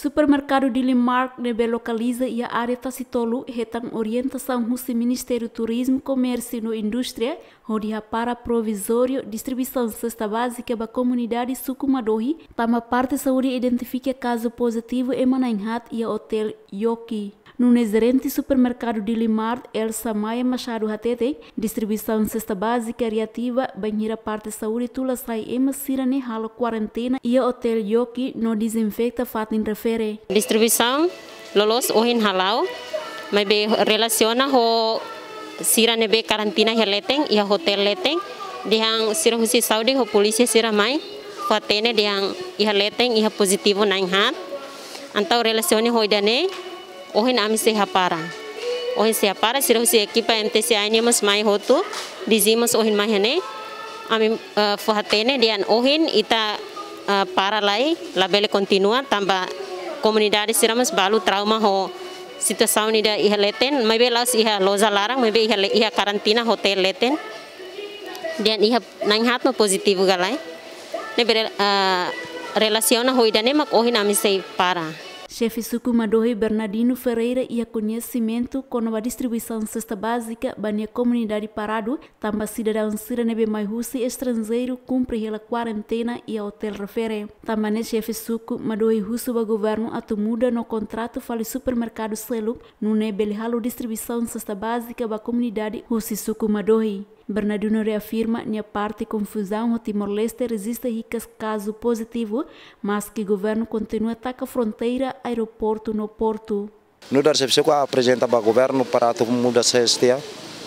Supermercado de Limark de localiza e a área Tacitolo tem orientação do Ministério do Turismo, Comércio e Indústria, onde para provisório distribuição cesta básica para a comunidade Sukumadori, tama parte saúde identifica caso positivo em Manainhat e a hotel Yoki no exerente supermercado de Limar, Elsa Maia Machado Hatete, distribuição cesta básica reativa, banheira parte saúde, tula sai em Massira, Nehalo, quarentena e a hotel Yoki, no desinfecta, fato em Fere. Distribuição lolos ohin halau, mas be ho sira be karantina heleteng ia hotel leteng dihang sira husi saudi ho polisi sira mai fatene dihang ia leteng ia positivo naing hat antau relacione ho idane ohin ami se hapara ohin se hapara sira husi ekipa MTC ini mas mai hotu dizimas ohin mai hene ami uh, eh, fatene dihang ohin ita uh, para lai labele kontinua tambah komunidade siramas balu trauma ho situasaun ida iha leten mabe las iha loza larang mabe iha iha karantina hotel leten dan iha nang hat no positif galai ne bere uh, ho ida ne mak ohi nami sei para Chefe Sukumadoi Bernardino Ferreira e a conhecimento com a distribuição cesta básica a comunidade parado, também cidadão sira nebe mai russe estrangeiro cumpre a quarentena e a hotel refere. Também chefe Suku Madoi russo o governo atumuda no contrato fale supermercado selo no nebe halo distribuição cesta básica a comunidade russo Sukumadoi. Bernardino reafirma que parte confusão o Timor-Leste resiste ricas caso positivo, mas que o governo continua a atacar a fronteira aeroporto no porto. No dar se ko apresenta ba governo para to muda sa estia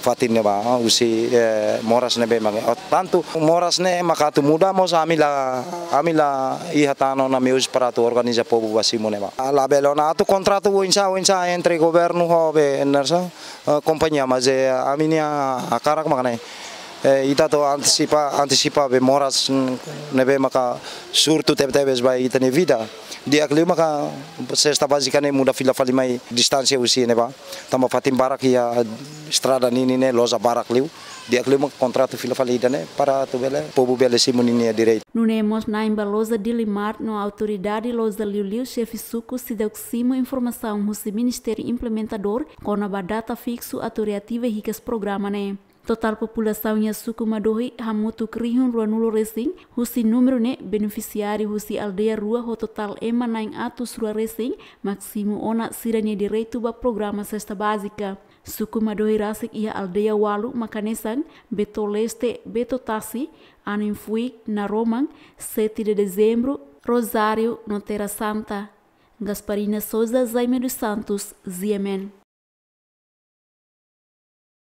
fatin ne ba usi eh? eh, moras ne be mang tanto moras ne makatu muda mo sa amila amila ihatano na meus para to organiza povo o ne ba la belona to contrato insa insa entre governo ho be nersa eh, companhia mas a minha a eh, ita to anticipa anticipa bem moras bem maka surto tebe tebe bai ita ne vida dia lima maka se está ne muda fila fali mai distância usi ne ba tamba fatim barak ia estrada nini ne loza barak liu dia que lima contrato fila fali ida ne para tu bele povo bele simuni ne direito nemos na embaloza de limar no autoridade loza liu liu chefe suco se deu cima informação o ministério implementador com a data fixo e ricas programa ne né? Total populaçãoinha suku Madohi hamutu krihun rua nulo resing, husi numero ne beneficiari husi aldea rua ho total ema nain atus rua resing, maksimu ona sirania direito ba programa sesta básica. Suku Madohi Rasik ia aldea walu makanesang, beto leste, beto tasi, aninfui na romang seti de dezembro, rosario notera Santa. Gasparina Souza Zaime dos Santos, Ziemen.